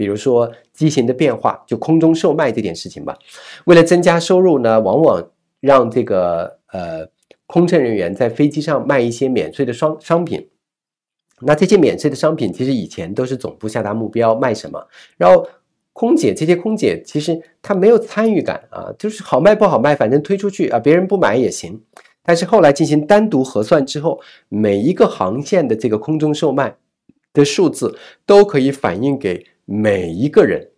比如说机型的变化，就空中售卖这件事情吧。为了增加收入呢，往往让这个呃空乘人员在飞机上卖一些免税的商商品。那这些免税的商品，其实以前都是总部下达目标卖什么，然后空姐这些空姐其实她没有参与感啊，就是好卖不好卖，反正推出去啊，别人不买也行。但是后来进行单独核算之后，每一个航线的这个空中售卖的数字都可以反映给。每一个人，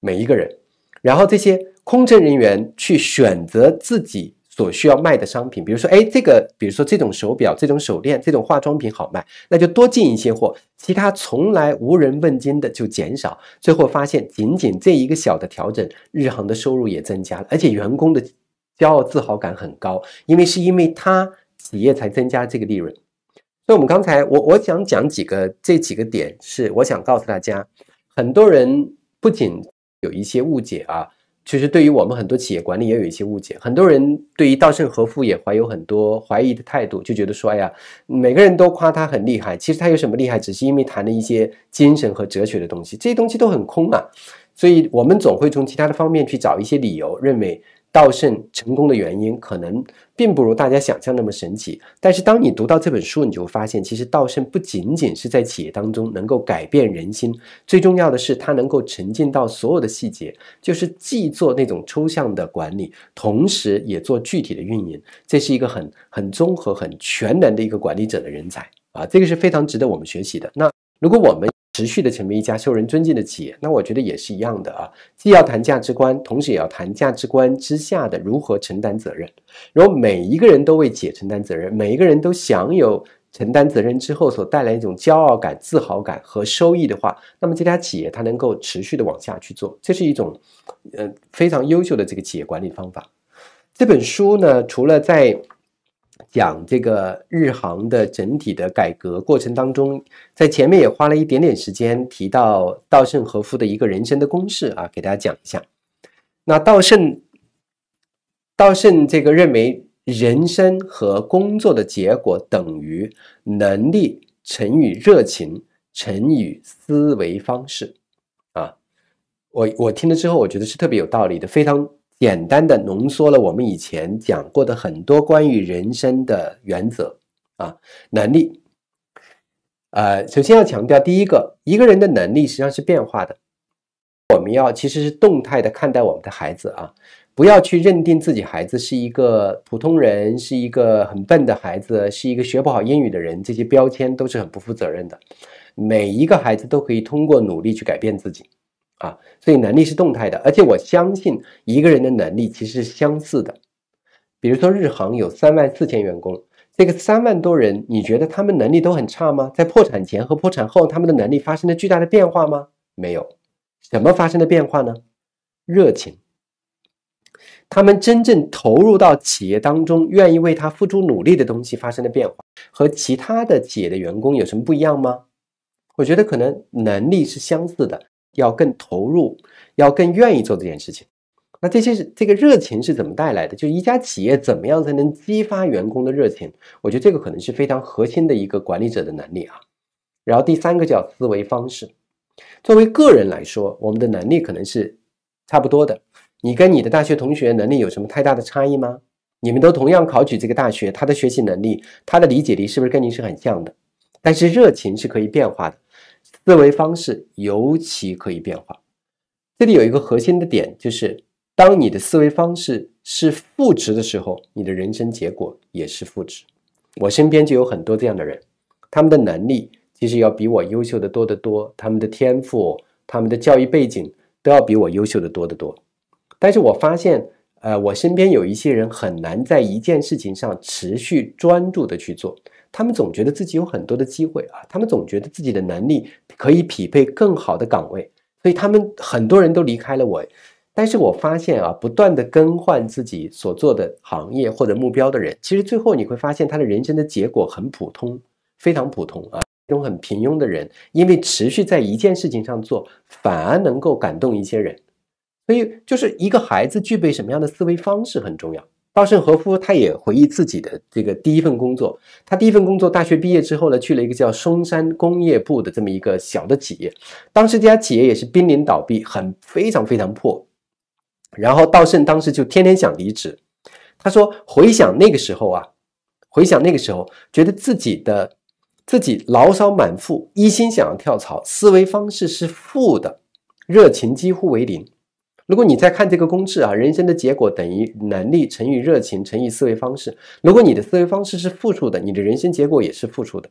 每一个人，然后这些空乘人员去选择自己所需要卖的商品，比如说，哎，这个，比如说这种手表、这种手链、这种化妆品好卖，那就多进一些货，其他从来无人问津的就减少。最后发现，仅仅这一个小的调整，日航的收入也增加了，而且员工的骄傲自豪感很高，因为是因为他企业才增加这个利润。所以我们刚才，我我想讲几个这几个点，是我想告诉大家。很多人不仅有一些误解啊，其实对于我们很多企业管理也有一些误解。很多人对于稻盛和夫也怀有很多怀疑的态度，就觉得说，哎呀，每个人都夸他很厉害，其实他有什么厉害？只是因为谈了一些精神和哲学的东西，这些东西都很空啊。所以，我们总会从其他的方面去找一些理由，认为。稻盛成功的原因可能并不如大家想象那么神奇，但是当你读到这本书，你就会发现，其实稻盛不仅仅是在企业当中能够改变人心，最重要的是他能够沉浸到所有的细节，就是既做那种抽象的管理，同时也做具体的运营，这是一个很很综合、很全能的一个管理者的人才啊，这个是非常值得我们学习的。那如果我们持续的成为一家受人尊敬的企业，那我觉得也是一样的啊。既要谈价值观，同时也要谈价值观之下的如何承担责任。如果每一个人都为企业承担责任，每一个人都享有承担责任之后所带来一种骄傲感、自豪感和收益的话，那么这家企业它能够持续的往下去做，这是一种，呃，非常优秀的这个企业管理方法。这本书呢，除了在讲这个日航的整体的改革过程当中，在前面也花了一点点时间提到稻盛和夫的一个人生的公式啊，给大家讲一下。那稻盛，稻盛这个认为人生和工作的结果等于能力乘以热情乘以思维方式啊。我我听了之后，我觉得是特别有道理的，非常。简单的浓缩了我们以前讲过的很多关于人生的原则啊，能力。呃，首先要强调，第一个，一个人的能力实际上是变化的，我们要其实是动态的看待我们的孩子啊，不要去认定自己孩子是一个普通人，是一个很笨的孩子，是一个学不好英语的人，这些标签都是很不负责任的。每一个孩子都可以通过努力去改变自己。啊，所以能力是动态的，而且我相信一个人的能力其实是相似的。比如说，日航有三万四千员工，这个三万多人，你觉得他们能力都很差吗？在破产前和破产后，他们的能力发生了巨大的变化吗？没有什么发生的变化呢？热情，他们真正投入到企业当中，愿意为他付出努力的东西发生了变化，和其他的企业的员工有什么不一样吗？我觉得可能能力是相似的。要更投入，要更愿意做这件事情。那这些是这个热情是怎么带来的？就是一家企业怎么样才能激发员工的热情？我觉得这个可能是非常核心的一个管理者的能力啊。然后第三个叫思维方式。作为个人来说，我们的能力可能是差不多的。你跟你的大学同学能力有什么太大的差异吗？你们都同样考取这个大学，他的学习能力、他的理解力是不是跟你是很像的？但是热情是可以变化的。思维方式尤其可以变化。这里有一个核心的点，就是当你的思维方式是负值的时候，你的人生结果也是负值。我身边就有很多这样的人，他们的能力其实要比我优秀的多得多，他们的天赋、他们的教育背景都要比我优秀的多得多。但是我发现，呃，我身边有一些人很难在一件事情上持续专注的去做。他们总觉得自己有很多的机会啊，他们总觉得自己的能力可以匹配更好的岗位，所以他们很多人都离开了我。但是我发现啊，不断的更换自己所做的行业或者目标的人，其实最后你会发现他的人生的结果很普通，非常普通啊，这种很平庸的人。因为持续在一件事情上做，反而能够感动一些人。所以，就是一个孩子具备什么样的思维方式很重要。稻盛和夫他也回忆自己的这个第一份工作，他第一份工作大学毕业之后呢，去了一个叫松山工业部的这么一个小的企业，当时这家企业也是濒临倒闭，很非常非常破。然后稻盛当时就天天想离职，他说回想那个时候啊，回想那个时候，觉得自己的自己牢骚满腹，一心想要跳槽，思维方式是负的，热情几乎为零。如果你在看这个公式啊，人生的结果等于能力乘以热情乘以思维方式。如果你的思维方式是负数的，你的人生结果也是负数的。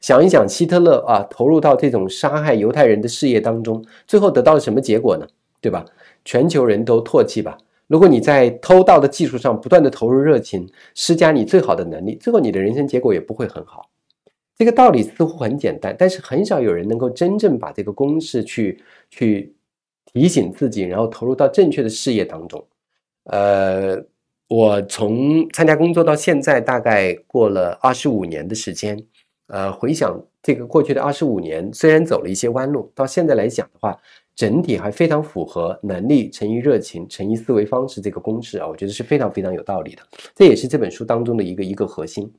想一想希特勒啊，投入到这种杀害犹太人的事业当中，最后得到了什么结果呢？对吧？全球人都唾弃吧。如果你在偷盗的技术上不断的投入热情，施加你最好的能力，最后你的人生结果也不会很好。这个道理似乎很简单，但是很少有人能够真正把这个公式去去。提醒自己，然后投入到正确的事业当中。呃，我从参加工作到现在，大概过了二十五年的时间。呃，回想这个过去的二十五年，虽然走了一些弯路，到现在来讲的话，整体还非常符合能力乘以热情，乘以思维方式这个公式啊，我觉得是非常非常有道理的。这也是这本书当中的一个一个核心。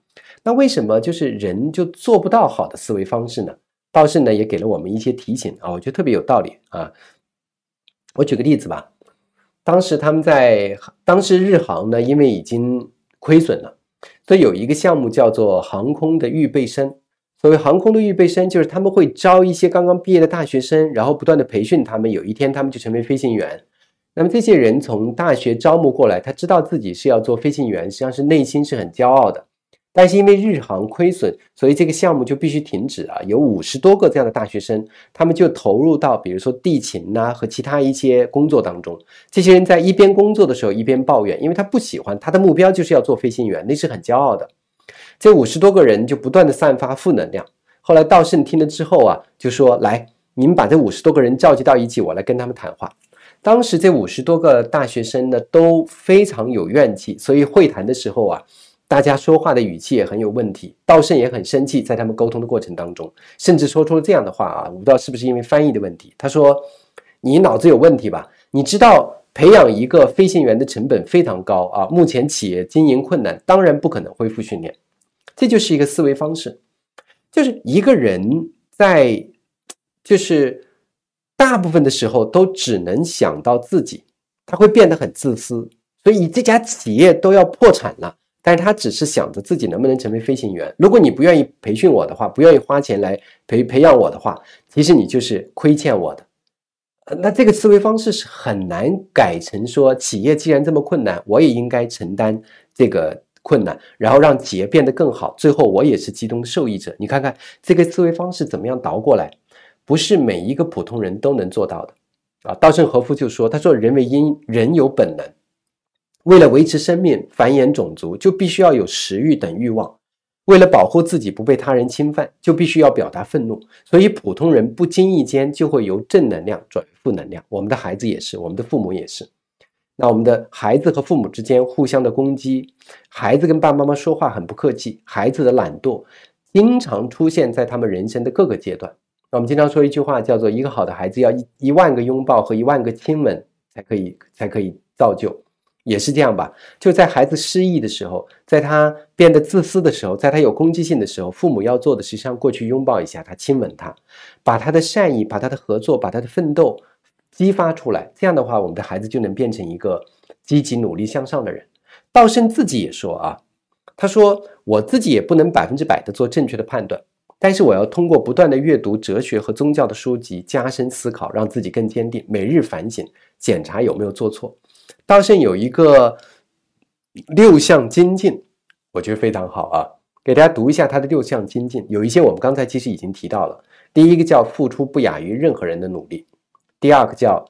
那为什么就是人就做不到好的思维方式呢？倒是呢也给了我们一些提醒啊，我觉得特别有道理啊。我举个例子吧，当时他们在当时日航呢，因为已经亏损了，所以有一个项目叫做航空的预备生。所谓航空的预备生，就是他们会招一些刚刚毕业的大学生，然后不断的培训他们，有一天他们就成为飞行员。那么这些人从大学招募过来，他知道自己是要做飞行员，实际上是内心是很骄傲的。但是因为日航亏损，所以这个项目就必须停止啊！有五十多个这样的大学生，他们就投入到比如说地勤呐和其他一些工作当中。这些人在一边工作的时候一边抱怨，因为他不喜欢，他的目标就是要做飞行员，那是很骄傲的。这五十多个人就不断的散发负能量。后来稻盛听了之后啊，就说：“来，你们把这五十多个人召集到一起，我来跟他们谈话。”当时这五十多个大学生呢都非常有怨气，所以会谈的时候啊。大家说话的语气也很有问题，道圣也很生气，在他们沟通的过程当中，甚至说出了这样的话啊，我不知道是不是因为翻译的问题。他说：“你脑子有问题吧？你知道培养一个飞行员的成本非常高啊，目前企业经营困难，当然不可能恢复训练。”这就是一个思维方式，就是一个人在，就是大部分的时候都只能想到自己，他会变得很自私，所以这家企业都要破产了。但是他只是想着自己能不能成为飞行员。如果你不愿意培训我的话，不愿意花钱来培培养我的话，其实你就是亏欠我的。那这个思维方式是很难改成说，企业既然这么困难，我也应该承担这个困难，然后让企业变得更好，最后我也是其中受益者。你看看这个思维方式怎么样倒过来？不是每一个普通人都能做到的啊。稻盛和夫就说：“他说人为因，人有本能。”为了维持生命、繁衍种族，就必须要有食欲等欲望；为了保护自己不被他人侵犯，就必须要表达愤怒。所以，普通人不经意间就会由正能量转为负能量。我们的孩子也是，我们的父母也是。那我们的孩子和父母之间互相的攻击，孩子跟爸爸妈妈说话很不客气，孩子的懒惰，经常出现在他们人生的各个阶段。那我们经常说一句话，叫做“一个好的孩子要一一万个拥抱和一万个亲吻才可以才可以造就”。也是这样吧，就在孩子失意的时候，在他变得自私的时候，在他有攻击性的时候，父母要做的实际上过去拥抱一下他，亲吻他，把他的善意、把他的合作、把他的奋斗激发出来。这样的话，我们的孩子就能变成一个积极、努力、向上的人。稻盛自己也说啊，他说我自己也不能百分之百的做正确的判断，但是我要通过不断的阅读哲学和宗教的书籍，加深思考，让自己更坚定，每日反省，检查有没有做错。道圣有一个六项精进，我觉得非常好啊，给大家读一下他的六项精进。有一些我们刚才其实已经提到了，第一个叫付出不亚于任何人的努力，第二个叫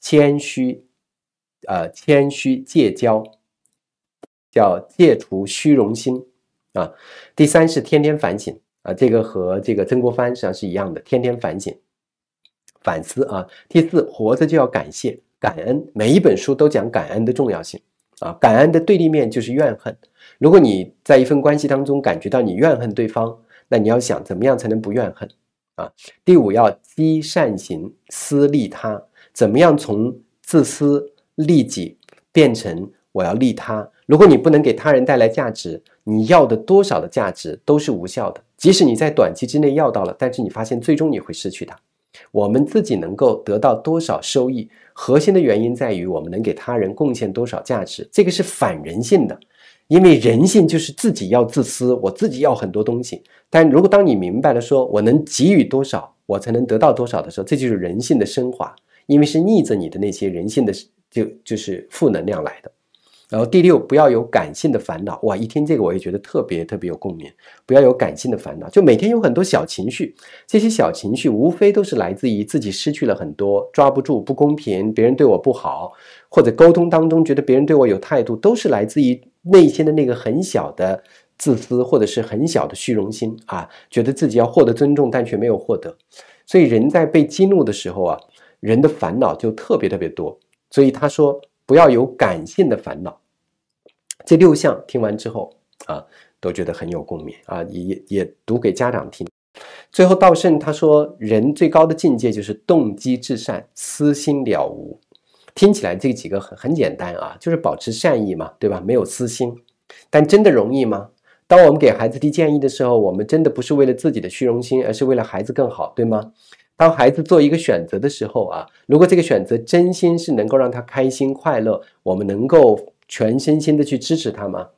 谦虚，呃，谦虚戒骄，叫戒除虚荣心啊。第三是天天反省啊，这个和这个曾国藩实际上是一样的，天天反省反思啊。第四，活着就要感谢。感恩，每一本书都讲感恩的重要性啊。感恩的对立面就是怨恨。如果你在一份关系当中感觉到你怨恨对方，那你要想怎么样才能不怨恨啊？第五，要积善行，思利他。怎么样从自私利己变成我要利他？如果你不能给他人带来价值，你要的多少的价值都是无效的。即使你在短期之内要到了，但是你发现最终你会失去它。我们自己能够得到多少收益？核心的原因在于，我们能给他人贡献多少价值，这个是反人性的，因为人性就是自己要自私，我自己要很多东西。但如果当你明白了说我能给予多少，我才能得到多少的时候，这就是人性的升华，因为是逆着你的那些人性的，就就是负能量来的。然后第六，不要有感性的烦恼。哇，一听这个，我也觉得特别特别有共鸣。不要有感性的烦恼，就每天有很多小情绪。这些小情绪无非都是来自于自己失去了很多，抓不住，不公平，别人对我不好，或者沟通当中觉得别人对我有态度，都是来自于内心的那个很小的自私，或者是很小的虚荣心啊，觉得自己要获得尊重，但却没有获得。所以人在被激怒的时候啊，人的烦恼就特别特别多。所以他说，不要有感性的烦恼。这六项听完之后啊，都觉得很有共鸣啊！也也读给家长听。最后，道圣他说：“人最高的境界就是动机至善，私心了无。”听起来这几个很很简单啊，就是保持善意嘛，对吧？没有私心，但真的容易吗？当我们给孩子提建议的时候，我们真的不是为了自己的虚荣心，而是为了孩子更好，对吗？当孩子做一个选择的时候啊，如果这个选择真心是能够让他开心快乐，我们能够。全身心的去支持他吗？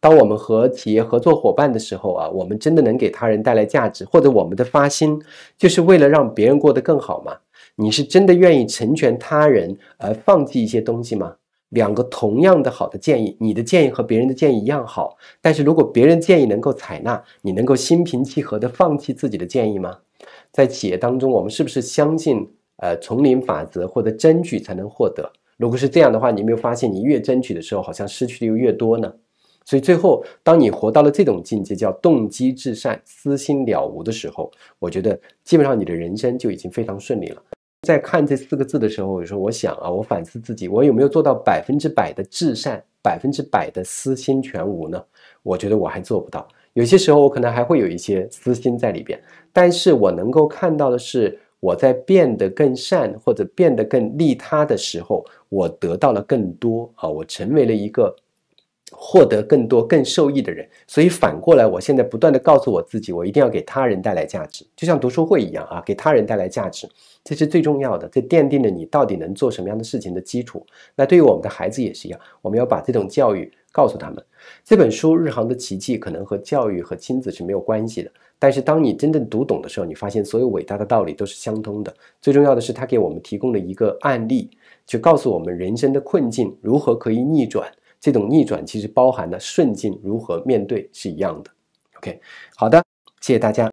当我们和企业合作伙伴的时候啊，我们真的能给他人带来价值，或者我们的发心就是为了让别人过得更好吗？你是真的愿意成全他人而放弃一些东西吗？两个同样的好的建议，你的建议和别人的建议一样好，但是如果别人建议能够采纳，你能够心平气和的放弃自己的建议吗？在企业当中，我们是不是相信呃丛林法则，或者争取才能获得？如果是这样的话，你有没有发现，你越争取的时候，好像失去的又越多呢？所以最后，当你活到了这种境界，叫动机至善，私心了无的时候，我觉得基本上你的人生就已经非常顺利了。在看这四个字的时候，有时候我想啊，我反思自己，我有没有做到百分之百的至善，百分之百的私心全无呢？我觉得我还做不到，有些时候我可能还会有一些私心在里边，但是我能够看到的是。我在变得更善或者变得更利他的时候，我得到了更多啊！我成为了一个获得更多、更受益的人。所以反过来，我现在不断的告诉我自己，我一定要给他人带来价值，就像读书会一样啊，给他人带来价值，这是最重要的，这奠定了你到底能做什么样的事情的基础。那对于我们的孩子也是一样，我们要把这种教育。告诉他们，这本书《日航的奇迹》可能和教育和亲子是没有关系的。但是，当你真正读懂的时候，你发现所有伟大的道理都是相通的。最重要的是，它给我们提供了一个案例，去告诉我们人生的困境如何可以逆转。这种逆转其实包含了顺境如何面对是一样的。OK，好的，谢谢大家。